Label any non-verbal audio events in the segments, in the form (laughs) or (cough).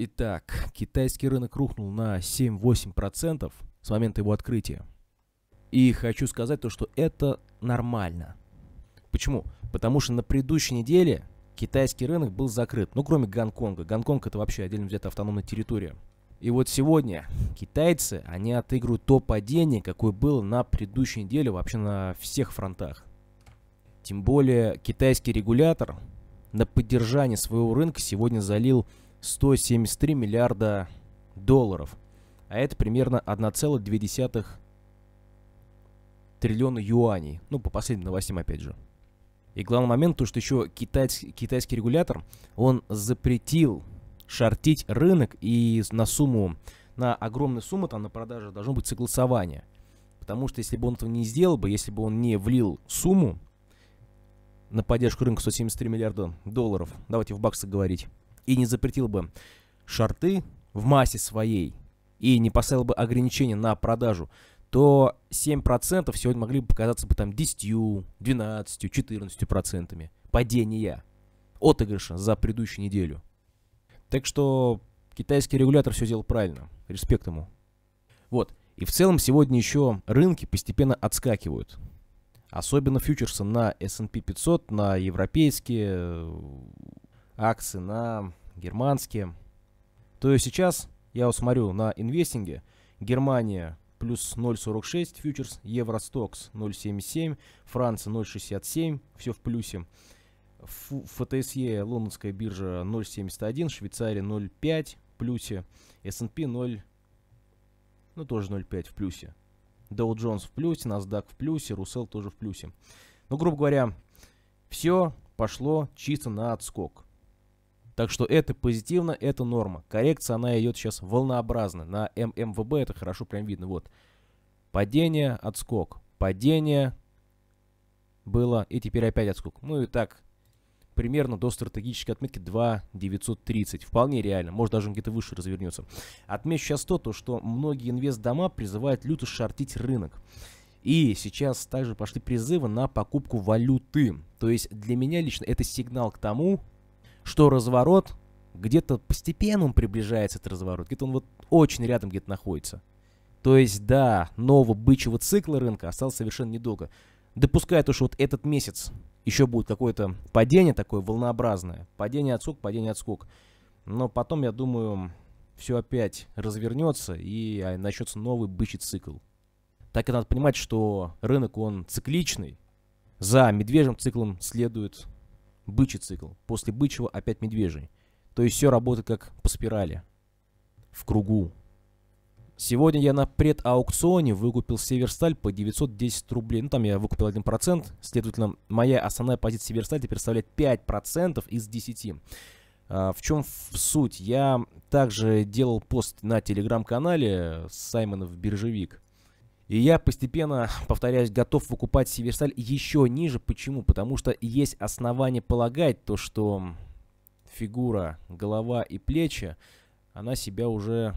Итак, китайский рынок рухнул на 7-8% с момента его открытия. И хочу сказать то, что это нормально. Почему? Потому что на предыдущей неделе китайский рынок был закрыт. Ну, кроме Гонконга. Гонконг это вообще отдельно взятая автономная территория. И вот сегодня китайцы, они отыгрывают то падение, какое было на предыдущей неделе вообще на всех фронтах. Тем более китайский регулятор на поддержание своего рынка сегодня залил 173 миллиарда долларов. А это примерно 1,2 триллиона юаней. Ну, по последним новостям, опять же. И главный момент, то что еще китайский, китайский регулятор, он запретил шортить рынок и на сумму, на огромную сумму там на продаже должно быть согласование. Потому что если бы он этого не сделал бы, если бы он не влил сумму на поддержку рынка 173 миллиарда долларов, давайте в баксах говорить, и не запретил бы шарты в массе своей и не поставил бы ограничения на продажу, то 7% сегодня могли бы показаться бы там 10, 12, 14% падения отыгрыша за предыдущую неделю. Так что китайский регулятор все делал правильно. Респект ему. Вот. И в целом сегодня еще рынки постепенно отскакивают. Особенно фьючерсы на S&P 500, на европейские э, акции, на германские. То есть сейчас я вот смотрю на инвестинге. Германия плюс 0.46 фьючерс, Евростокс 0.77, Франция 0.67, все в плюсе. ФТСЕ, лондонская биржа 0.71, Швейцария 0.5 плюсе, S&P 0, ну тоже 0.5 в плюсе. Dow Jones в плюсе, NASDAQ в плюсе, Russell тоже в плюсе. Ну, грубо говоря, все пошло чисто на отскок. Так что это позитивно, это норма. Коррекция, она идет сейчас волнообразно. На ММВБ это хорошо прям видно. Вот. Падение, отскок. Падение было и теперь опять отскок. Ну и так примерно до стратегической отметки 2930. Вполне реально, может даже где-то выше развернется. Отмечу сейчас то, то что многие инвест-дома призывают люто шортить рынок. И сейчас также пошли призывы на покупку валюты. То есть для меня лично это сигнал к тому, что разворот где-то постепенно он приближается, этот разворот, где-то он вот очень рядом где-то находится. То есть, да, нового бычьего цикла рынка осталось совершенно недолго. Допускаю то, что вот этот месяц еще будет какое-то падение такое волнообразное. Падение, отскок, падение, отскок. Но потом, я думаю, все опять развернется и а, начнется новый бычий цикл. Так и надо понимать, что рынок, он цикличный. За медвежьим циклом следует бычий цикл, после бычьего опять медвежий. То есть все работает как по спирали, в кругу. Сегодня я на предаукционе выкупил Северсталь по 910 рублей. Ну, там я выкупил 1%. Следовательно, моя основная позиция Северсталь представляет 5% из 10. А, в чем суть? Я также делал пост на телеграм-канале Саймонов Биржевик. И я постепенно, (laughs) повторяюсь, готов выкупать Северсталь еще ниже. Почему? Потому что есть основания полагать то, что фигура, голова и плечи, она себя уже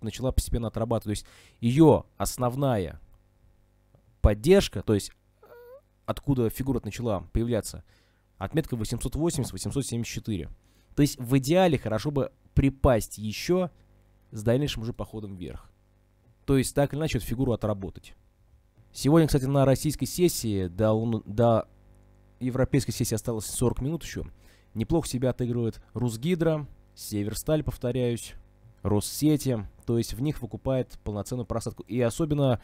начала постепенно отрабатывать. То есть ее основная поддержка, то есть э, откуда фигура начала появляться, отметка 880-874. То есть в идеале хорошо бы припасть еще с дальнейшим уже походом вверх. То есть, так или иначе, эту фигуру отработать. Сегодня, кстати, на российской сессии, до, до европейской сессии осталось 40 минут еще, неплохо себя отыгрывает Русгидро, Северсталь, повторяюсь, Россети. То есть в них выкупает полноценную просадку. И особенно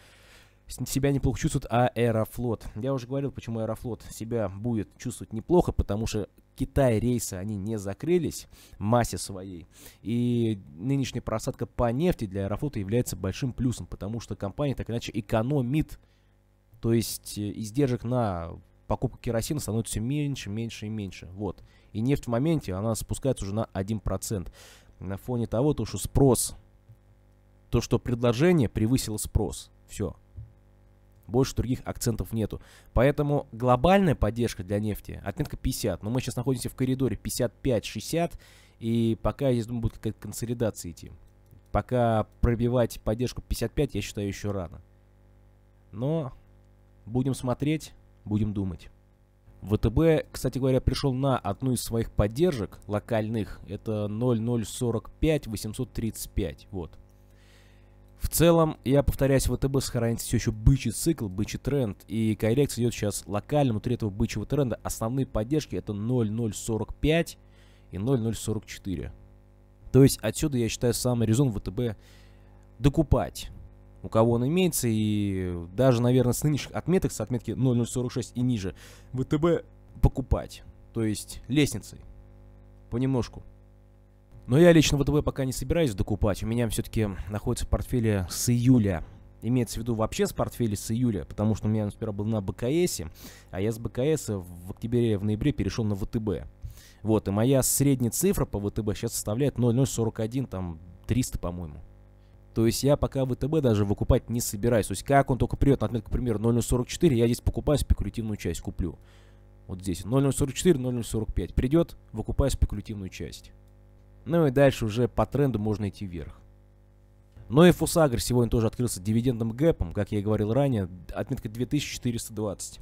себя неплохо чувствует Аэрофлот. Я уже говорил, почему Аэрофлот себя будет чувствовать неплохо, потому что Китай рейсы, они не закрылись массе своей. И нынешняя просадка по нефти для Аэрофлота является большим плюсом, потому что компания так иначе экономит. То есть э, издержек на покупку керосина становится все меньше, меньше и меньше. Вот. И нефть в моменте, она спускается уже на 1%. На фоне того, то, что спрос, то, что предложение превысило спрос. Все. Больше других акцентов нету. Поэтому глобальная поддержка для нефти отметка 50. Но мы сейчас находимся в коридоре 55-60. И пока, я здесь думаю, будет какая-то консолидация идти. Пока пробивать поддержку 55, я считаю, еще рано. Но будем смотреть, будем думать. ВТБ, кстати говоря, пришел на одну из своих поддержек локальных. Это 0045 835. Вот. В целом, я повторяюсь, ВТБ сохраняет все еще бычий цикл, бычий тренд, и коррекция идет сейчас локально внутри этого бычьего тренда. Основные поддержки это 0.045 и 0.044. То есть отсюда, я считаю, самый резон ВТБ докупать у кого он имеется, и даже, наверное, с нынешних отметок, с отметки 0.046 и ниже, ВТБ покупать, то есть лестницей, понемножку. Но я лично ВТБ пока не собираюсь докупать. У меня все-таки находится в портфеле с июля. Имеется в виду вообще с портфеля с июля, потому что у меня он сперва был на БКС, а я с БКС в октябре, в ноябре перешел на ВТБ. Вот, и моя средняя цифра по ВТБ сейчас составляет 0,041, там 300, по-моему. То есть я пока ВТБ даже выкупать не собираюсь. То есть как он только придет например, к примеру, 0,044, я здесь покупаю спекулятивную часть, куплю. Вот здесь 0,044, 0,045. Придет, выкупаю спекулятивную часть. Ну и дальше уже по тренду можно идти вверх. Но и Фусагр сегодня тоже открылся дивидендным гэпом, как я и говорил ранее, отметка 2420.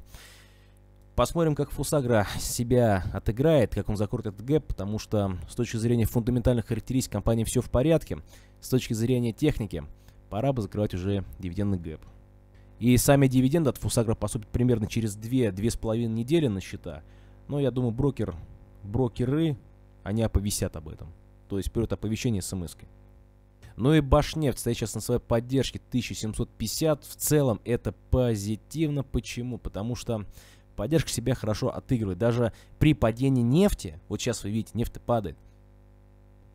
Посмотрим, как Фусагра себя отыграет, как он закроет этот гэп, потому что с точки зрения фундаментальных характеристик компании все в порядке. С точки зрения техники, пора бы закрывать уже дивидендный гэп. И сами дивиденды от Фусагра поступят примерно через 2-2,5 недели на счета. Но я думаю, брокер, брокеры, они оповесят об этом то есть вперед оповещение смс -кой. Ну и Башнефть, стоит сейчас на своей поддержке 1750. В целом это позитивно. Почему? Потому что поддержка себя хорошо отыгрывает. Даже при падении нефти, вот сейчас вы видите, нефть падает,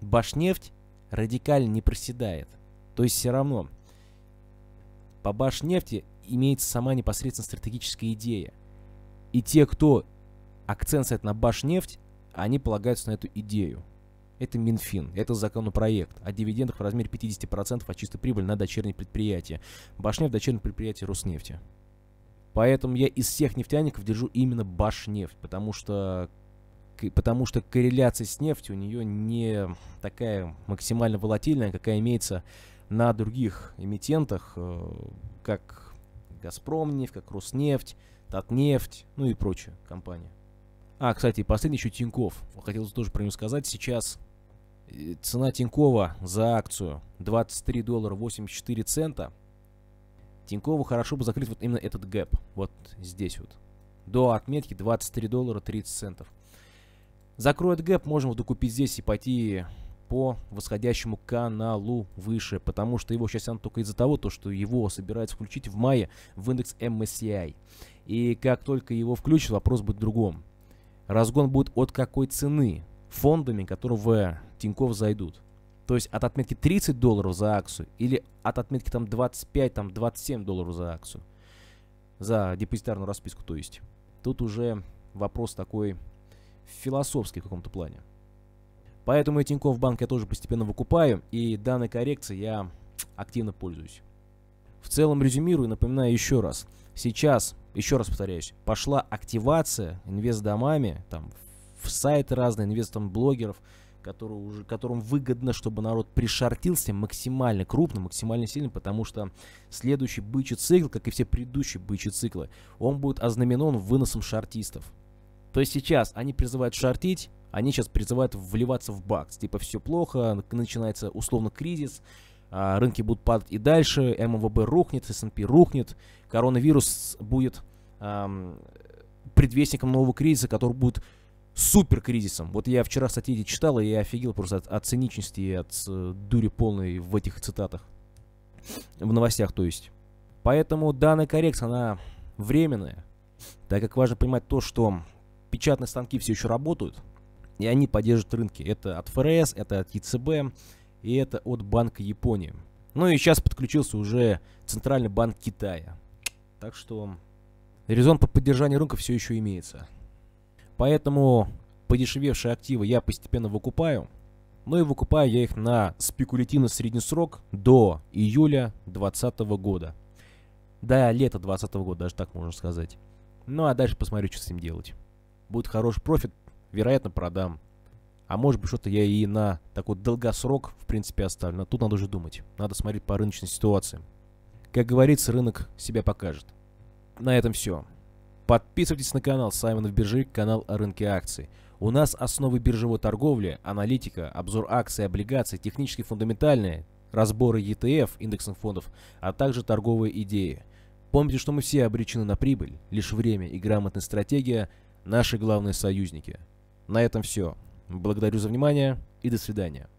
Башнефть радикально не проседает. То есть все равно по Башнефти имеется сама непосредственно стратегическая идея. И те, кто акцент на Башнефть, они полагаются на эту идею. Это Минфин, это законопроект о дивидендах в размере 50% от чистой прибыли на дочерние предприятия. Башнефть дочернее предприятие Роснефти. Поэтому я из всех нефтяников держу именно Башнефть, потому что потому что корреляция с нефтью у нее не такая максимально волатильная, какая имеется на других эмитентах, э, как Газпромнефть, как Роснефть, Татнефть, ну и прочие компании. А, кстати, последний еще Тиньков. Хотелось тоже про него сказать. Сейчас Цена Тинькова за акцию 23 доллара 84 цента. Тинькову хорошо бы закрыть вот именно этот гэп. Вот здесь вот. До отметки 23 доллара 30 центов. Закроет гэп, можем вот докупить здесь и пойти по восходящему каналу выше, потому что его сейчас он только из-за того, то, что его собирается включить в мае в индекс MSCI. И как только его включат, вопрос будет другом. Разгон будет от какой цены? фондами, которые в Тиньков зайдут. То есть от отметки 30 долларов за акцию или от отметки там 25, там 27 долларов за акцию. За депозитарную расписку, то есть. Тут уже вопрос такой философский в каком-то плане. Поэтому и Тинькофф банк я тоже постепенно выкупаю, и данной коррекцией я активно пользуюсь. В целом резюмирую, напоминаю еще раз. Сейчас, еще раз повторяюсь, пошла активация инвестдомами, там, в сайты разные, инвесторам блогеров, который уже, которым выгодно, чтобы народ пришортился максимально крупно, максимально сильно, потому что следующий бычий цикл, как и все предыдущие бычьи циклы, он будет ознаменован выносом шортистов. То есть сейчас они призывают шортить, они сейчас призывают вливаться в бакс. Типа все плохо, начинается условно кризис, а, рынки будут падать и дальше, МВБ рухнет, СНП рухнет, коронавирус будет эм, предвестником нового кризиса, который будет супер кризисом. Вот я вчера статьи читал, и я офигел просто от, от циничности и от э, дури полной в этих цитатах. В новостях, то есть. Поэтому данная коррекция, она временная, так как важно понимать то, что печатные станки все еще работают, и они поддержат рынки. Это от ФРС, это от ЕЦБ, и это от Банка Японии. Ну и сейчас подключился уже Центральный банк Китая. Так что резон по поддержанию рынка все еще имеется. Поэтому подешевевшие активы я постепенно выкупаю. Но ну и выкупаю я их на спекулятивный средний срок до июля 2020 года. До лета 2020 года, даже так можно сказать. Ну а дальше посмотрю, что с ним делать. Будет хороший профит, вероятно, продам. А может быть, что-то я и на такой долгосрок, в принципе, оставлю. Но тут надо уже думать. Надо смотреть по рыночной ситуации. Как говорится, рынок себя покажет. На этом все. Подписывайтесь на канал Саймонов Биржи, канал о рынке акций. У нас основы биржевой торговли, аналитика, обзор акций, облигаций, технически фундаментальные, разборы ETF, индексных фондов, а также торговые идеи. Помните, что мы все обречены на прибыль, лишь время и грамотная стратегия – наши главные союзники. На этом все. Благодарю за внимание и до свидания.